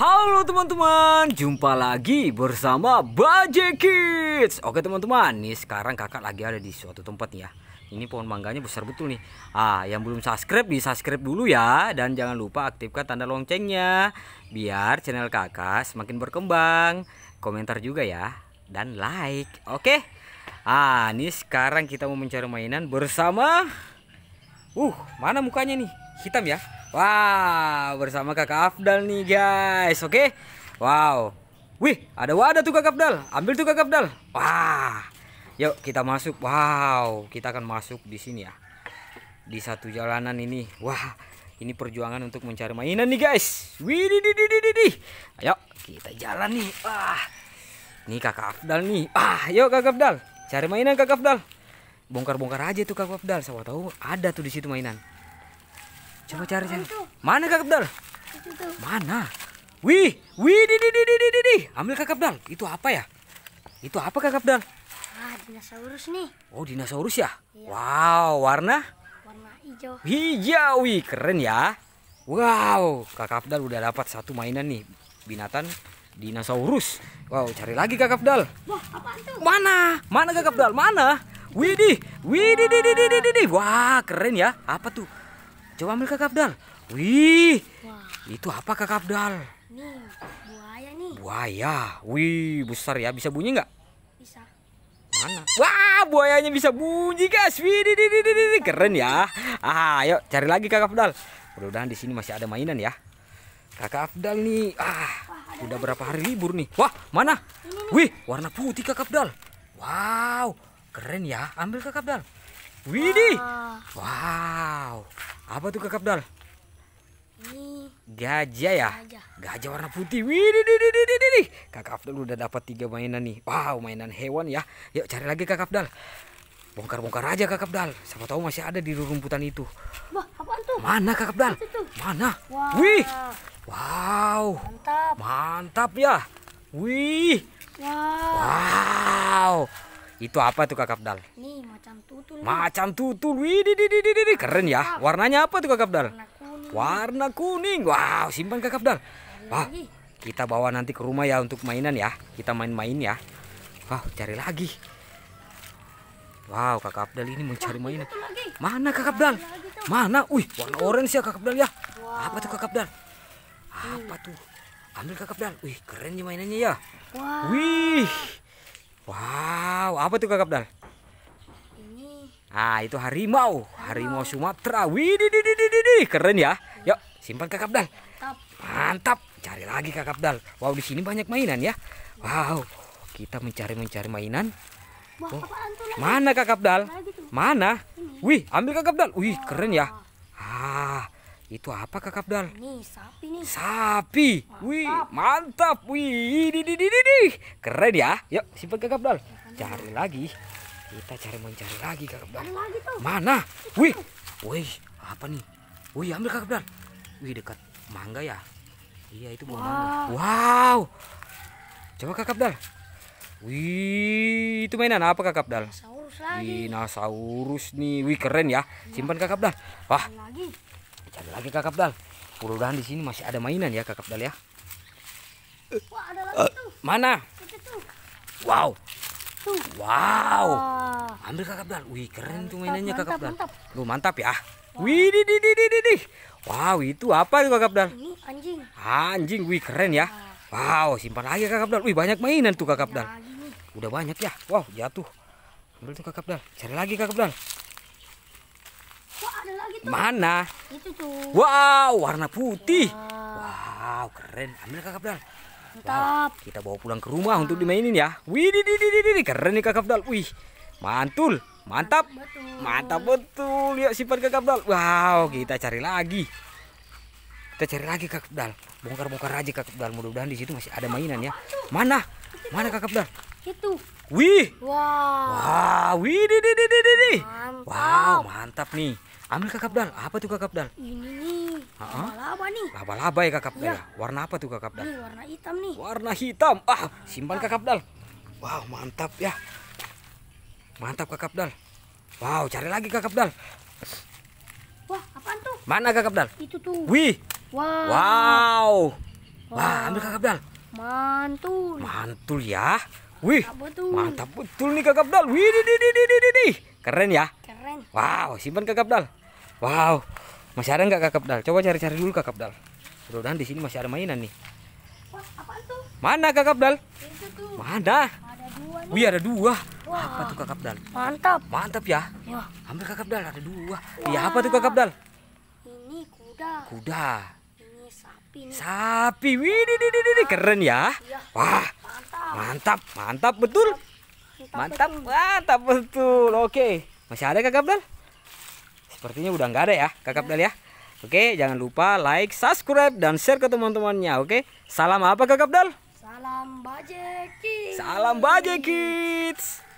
Halo teman-teman, jumpa lagi bersama Baje Kids. Oke teman-teman, nih sekarang kakak lagi ada di suatu tempat ya. Ini pohon mangganya besar betul nih. Ah, yang belum subscribe di subscribe dulu ya dan jangan lupa aktifkan tanda loncengnya biar channel kakak semakin berkembang. Komentar juga ya dan like. Oke. Ah, ini sekarang kita mau mencari mainan bersama. Uh, mana mukanya nih? hitam ya Wow bersama kakak Afdal nih guys oke okay? Wow Wih ada wadah tuh kakak Afdal ambil tuh kakak Afdal Wah yuk kita masuk Wow kita akan masuk di sini ya di satu jalanan ini Wah ini perjuangan untuk mencari mainan nih guys di di di di Wih, di, Ayo kita jalan nih Wah Nih kakak Afdal nih Ah yuk kakak Afdal cari mainan kakak Afdal bongkar-bongkar aja tuh kakak Afdal siapa tahu ada tuh di situ mainan Coba cari cari. Mana Kak Abdal? Mana? Wih, wih, di, di, di, di, di, di. Ambil Kak Abdal. Itu apa ya? Itu apa Kak Abdal? Ah, dinosaurus nih. Oh, dinosaurus ya? Iya. Wow, warna? Warna hijau. Hijau, wih, keren ya. Wow, Kak Abdal udah dapat satu mainan nih. Binatan dinosaurus. Wow, cari lagi Kak Abdal. Wah, apaan tuh? Mana? Mana Kak Abdal? Mana? Widih, widih, widih, widih, widih. Wah, keren ya. Apa tuh? Coba ambil Kak Abdal. Wih. Wah. Itu apa Kak Abdal? Nih, buaya nih. Buaya. Wih, besar ya. Bisa bunyi nggak? Bisa. Mana? Wah, buayanya bisa bunyi, guys. Wih, di, di, di, di, di. keren ya. Ah, ayo cari lagi Kak Abdal. Mudah-mudahan di sini masih ada mainan ya. Kakak Abdal nih. Ah, Wah, udah berapa hari libur nih? Wah, mana? Ini, Wih, warna putih Kakak Abdal. Wow, keren ya. Ambil Kakak Abdal. Widi, Wow. Apa tuh kakak Abdal? Ini gajah ya? Gajah. Gajah warna putih. Widih, didih, didih, didih. Kakak Abdal udah dapat tiga mainan nih. Wow, mainan hewan ya. Yuk cari lagi kakak Abdal. Bongkar-bongkar aja kakak Abdal. Siapa tahu masih ada di rumputan itu. Bah, apa itu? Mana kakak Abdal? Mana? Wow. Wih. Wow. Mantap. Mantap ya. Wih. Wow. Wow. Itu apa tuh Kak Abdal? Nih, macan tutul. Macan tutul. Wih, di, di, di, di, di. keren ya. Warnanya apa tuh Kak Abdal? Warna kuning. Warna kuning. Wow, simpan Kak Abdal. Wah, kita bawa nanti ke rumah ya untuk mainan ya. Kita main-main ya. Wow, cari lagi. Wow, Kak Abdal ini mencari mainan. Mana Kak Abdal? Mana? Wih, warna orange ya Kak Abdal ya. Apa tuh Kak Abdal? Apa tuh? Ambil Kak Abdal. Wih, keren nih mainannya ya. Wow. Wih. Wow, apa tuh kakak Abdal? Ini. Ah, itu harimau. Harimau, harimau Sumatera. di, keren ya. Iya. Yuk, simpan kakak Abdal. Mantap. Cari lagi kakak Abdal. Wow, di sini banyak mainan ya. Wow, kita mencari-mencari mainan. Wah, oh. Mana kakak Abdal? Mana? Gitu? Wih, ambil kakak Abdal. Wih, keren ya. Ah, itu apa kakak Abdal? Ini sapi nih. Sapi. Mantap. Wih, mantap. Wih, di di di di. Keren ya. Yuk, simpan ke Gabdol. Cari lagi. Kita cari mencari lagi Gabdol. Mana? Wih. Wih, apa nih? Wih, ambil Gabdol. Wih, dekat mangga ya. Iya, itu buah mangga. Wow. Coba Kakak Dal. Wih, itu mainan apa Kakak Dal? Dinosaurus nih. Wih, keren ya. Simpan Kakak Dal. Wah. Cari lagi Kakak Dal. Mudah-mudahan di sini masih ada mainan ya Kakak Dal ya. Wah, ada lagi eh, tuh. Mana? Itu tuh. Wow. Tuh. Wow. Ambil kakak Bilar. Wih, keren mantap, tuh mainannya kakak Bilar. Lu mantap ya. Wow. Wih, di di di di di. Wow, itu apa tuh kakak Bilar? Ini anjing. Ah, anjing. Wih, keren ya. Wow, simpan lagi kakak Bilar. Wih, banyak mainan tuh kakak Bilar. Udah banyak ya. Wow, jatuh. Ambil tuh kakak Bilar. Cari lagi kakak Bilar. Mana? Itu tuh. Wow, warna putih. Wow, wow keren. Ambil kakak Bilar. Mantap. Wow, kita bawa pulang ke rumah untuk dimainin ya. Wih, di, di, di, di, keren nih Kak Abdal. Wih, mantul. Mantap. Mantap betul. Mantap betul. Yuk simpan Kak Abdal. Wow, kita cari lagi. Kita cari lagi Kak Abdal. Bongkar-bongkar aja Kak Abdal. Mudah-mudahan di situ masih ada mainan ya. Mana? Mana Kak Abdal? Itu. Wih. Wow. Wah, wow. wih, di, di, di, di, di. Mantap. Wow, mantap nih. Ambil Kak Abdal. Apa tuh Kak Abdal? Ini Laba-laba nih. Laba-laba ya kakap iya. ya. Warna apa tuh kakap dal? warna hitam nih. Warna hitam. Ah, simpan kakap dal. Wow, mantap ya. Mantap kakap dal. Wow, cari lagi kakap dal. Wah, apaan tuh? Mana kakap dal? Itu tuh. Wih. Wow. Wow. Wah, wow, ambil kakap dal. Mantul. Mantul ya. Wih, mantap betul, mantap betul nih kakap dal. Wih, di, di, di, di, di, di. Keren ya. Keren. Wow, simpan kakap dal. Wow. Masih ada nggak kakap dal? Coba cari-cari dulu kakap dal. Mudah-mudahan di sini masih ada mainan nih. Wah, apaan tuh? Mana kakap dal? Mana? Ada dua. Wih, ada dua. Wah. Apa tuh kakap dal? Mantap. Mantap ya. Wah. Ambil kakap dal, ada dua. Iya, apa tuh kakap dal? Ini kuda. Kuda. sapi. Sapi. Wih, di, di, di, keren ya. Iya. Wah. Mantap. Mantap, betul. Mantap, mantap betul. Oke. Masih ada Kakak Abdal? Sepertinya udah nggak ada ya, Kakak Del ya. Oke, jangan lupa like, subscribe dan share ke teman-temannya, oke? Salam apa Kakak Del? Salam Bajeki. Salam Bajeki.